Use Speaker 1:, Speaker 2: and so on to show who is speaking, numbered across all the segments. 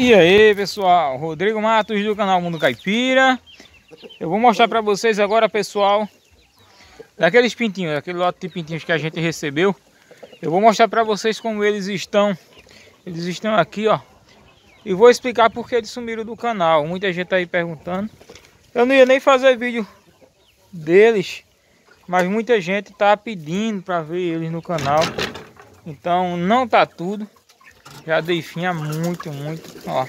Speaker 1: E aí pessoal, Rodrigo Matos do canal Mundo Caipira Eu vou mostrar para vocês agora pessoal Daqueles pintinhos, aquele lote de pintinhos que a gente recebeu Eu vou mostrar para vocês como eles estão Eles estão aqui ó E vou explicar porque eles sumiram do canal Muita gente tá aí perguntando Eu não ia nem fazer vídeo deles Mas muita gente tá pedindo para ver eles no canal Então não tá tudo já dei fim a é muito, muito, ó.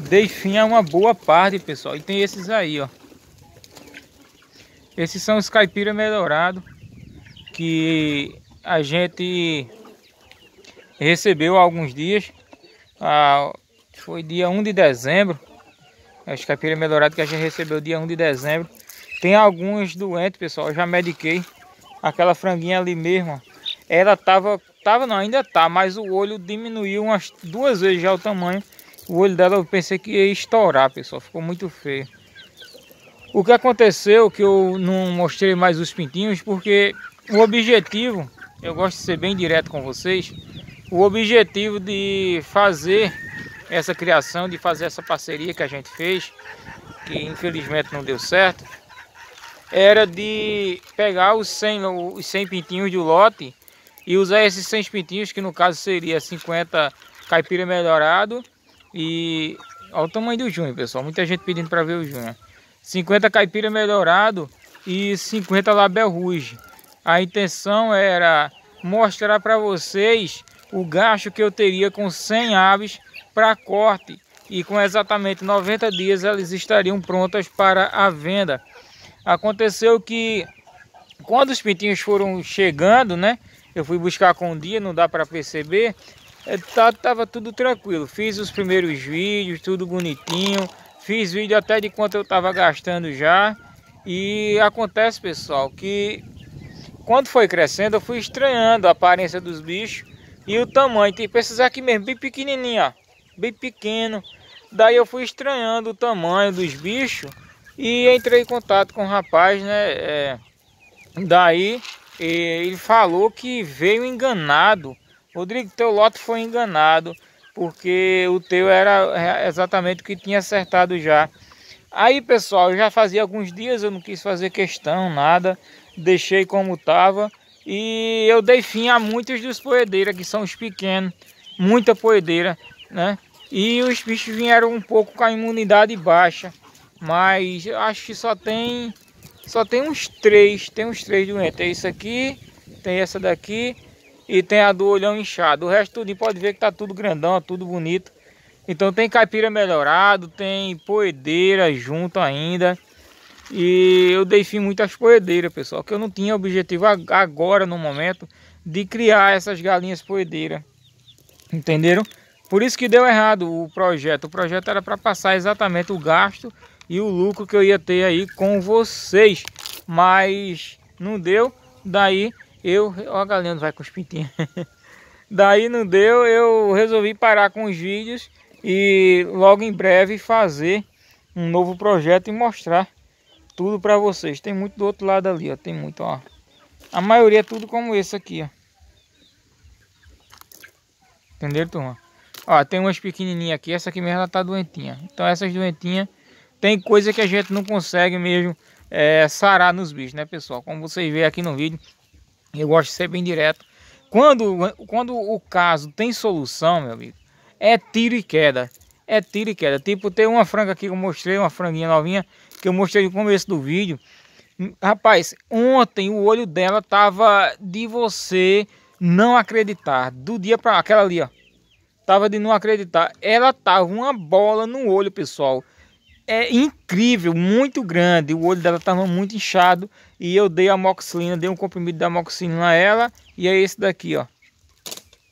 Speaker 1: Dei fim a é uma boa parte, pessoal. E tem esses aí, ó. Esses são os caipira melhorado que a gente recebeu há alguns dias. Ah, foi dia 1 de dezembro. Os caipira melhorado que a gente recebeu dia 1 de dezembro. Tem alguns doentes, pessoal. Eu já mediquei. Aquela franguinha ali mesmo, ela tava tava não, ainda tá, mas o olho diminuiu umas duas vezes já o tamanho. O olho dela eu pensei que ia estourar, pessoal, ficou muito feio. O que aconteceu que eu não mostrei mais os pintinhos porque o objetivo, eu gosto de ser bem direto com vocês, o objetivo de fazer essa criação, de fazer essa parceria que a gente fez, que infelizmente não deu certo, era de pegar os 100, os 100 pintinhos do lote e usar esses 100 pintinhos, que no caso seria 50 caipira melhorado e olha o tamanho do junho pessoal, muita gente pedindo para ver o junho 50 caipira melhorado e 50 label ruge. A intenção era mostrar para vocês o gasto que eu teria com 100 aves para corte e com exatamente 90 dias elas estariam prontas para a venda. Aconteceu que quando os pintinhos foram chegando, né, eu fui buscar com um dia, não dá para perceber. É, tá, tava tudo tranquilo. Fiz os primeiros vídeos, tudo bonitinho. Fiz vídeo até de quanto eu tava gastando já. E acontece, pessoal, que quando foi crescendo eu fui estranhando a aparência dos bichos e o tamanho. Tem peças aqui mesmo, bem pequenininho, ó, bem pequeno. Daí eu fui estranhando o tamanho dos bichos e entrei em contato com o um rapaz, né? É, daí ele falou que veio enganado. Rodrigo, teu lote foi enganado, porque o teu era é, exatamente o que tinha acertado já. Aí, pessoal, já fazia alguns dias, eu não quis fazer questão, nada, deixei como estava e eu dei fim a muitos dos poedeiras, que são os pequenos, muita poedeira, né? E os bichos vieram um pouco com a imunidade baixa, mas acho que só tem só tem uns três, tem uns três doentes. É isso aqui, tem essa daqui e tem a do olhão inchado. O resto tudo pode ver que tá tudo grandão, tudo bonito. Então tem caipira melhorado, tem poedeira junto ainda. E eu dei fim muitas poedeiras, pessoal, que eu não tinha objetivo agora, no momento, de criar essas galinhas poedeiras. Entenderam? Por isso que deu errado o projeto. O projeto era para passar exatamente o gasto e o lucro que eu ia ter aí com vocês. Mas não deu, daí eu... Ó a galinha vai com os pintinhos. daí não deu, eu resolvi parar com os vídeos e logo em breve fazer um novo projeto e mostrar tudo para vocês. Tem muito do outro lado ali, ó. Tem muito, ó. A maioria é tudo como esse aqui, ó. Entenderam, turma? Ó, tem umas pequenininhas aqui. Essa aqui mesmo, ela tá doentinha. Então essas doentinhas tem coisa que a gente não consegue mesmo é, sarar nos bichos, né pessoal? Como vocês vê aqui no vídeo, eu gosto de ser bem direto. Quando, quando o caso tem solução, meu amigo, é tiro e queda. É tiro e queda. Tipo, tem uma franga aqui que eu mostrei, uma franguinha novinha, que eu mostrei no começo do vídeo. Rapaz, ontem o olho dela tava de você não acreditar. Do dia para aquela ali, ó. Tava de não acreditar. Ela tava uma bola no olho, pessoal é incrível, muito grande. O olho dela estava muito inchado e eu dei a amoxilina, dei um comprimido da amoxilina a ela e é esse daqui, ó.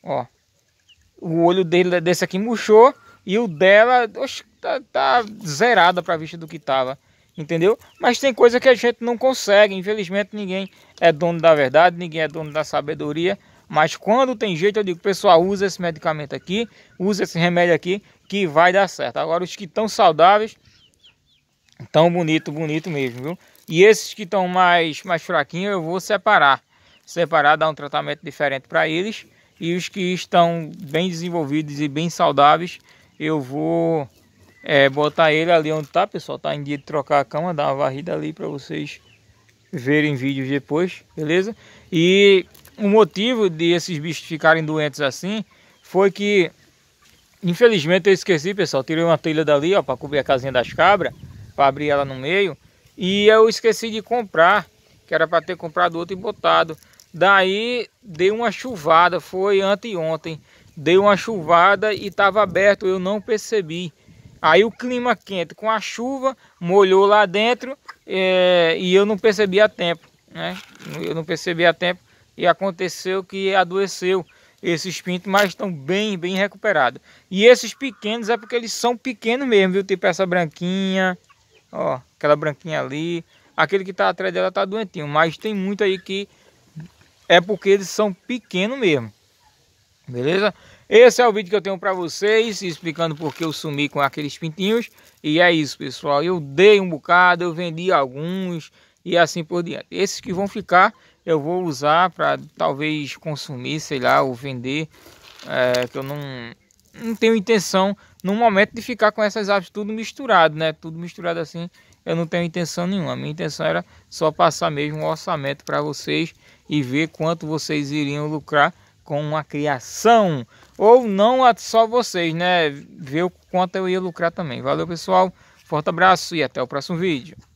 Speaker 1: Ó. O olho dele, desse aqui murchou e o dela, oxe, tá, tá zerada para vista do que tava, entendeu? Mas tem coisa que a gente não consegue, infelizmente ninguém é dono da verdade, ninguém é dono da sabedoria. Mas quando tem jeito, eu digo, pessoal, usa esse medicamento aqui, usa esse remédio aqui, que vai dar certo. Agora, os que estão saudáveis, Tão bonito, bonito mesmo, viu? E esses que estão mais, mais fraquinhos eu vou separar. Separar, dar um tratamento diferente para eles. E os que estão bem desenvolvidos e bem saudáveis, eu vou é, botar ele ali onde tá, pessoal. Tá em dia de trocar a cama, dar uma varrida ali para vocês verem vídeos depois, beleza? E o motivo de esses bichos ficarem doentes assim foi que, infelizmente, eu esqueci, pessoal. Tirei uma telha dali, ó, para cobrir a casinha das cabras para abrir ela no meio. E eu esqueci de comprar, que era para ter comprado outro e botado. Daí deu uma chuvada, foi anteontem. Deu uma chuvada e estava aberto, eu não percebi. Aí o clima quente com a chuva molhou lá dentro é, e eu não percebi a tempo. Né? Eu não percebi a tempo e aconteceu que adoeceu esses pintos, mas estão bem, bem recuperados. E esses pequenos é porque eles são pequenos mesmo, viu? Tipo essa branquinha, Ó, aquela branquinha ali. Aquele que está atrás dela está doentinho. Mas tem muito aí que é porque eles são pequenos mesmo. Beleza? Esse é o vídeo que eu tenho para vocês, explicando por que eu sumi com aqueles pintinhos. E é isso, pessoal. Eu dei um bocado, eu vendi alguns e assim por diante. Esses que vão ficar, eu vou usar para talvez consumir, sei lá, ou vender. É, que eu não, não tenho intenção no momento de ficar com essas aves tudo misturado, né? Tudo misturado assim, eu não tenho intenção nenhuma. A minha intenção era só passar mesmo o orçamento para vocês e ver quanto vocês iriam lucrar com uma criação. Ou não só vocês, né? Ver o quanto eu ia lucrar também. Valeu, pessoal. Forte abraço e até o próximo vídeo.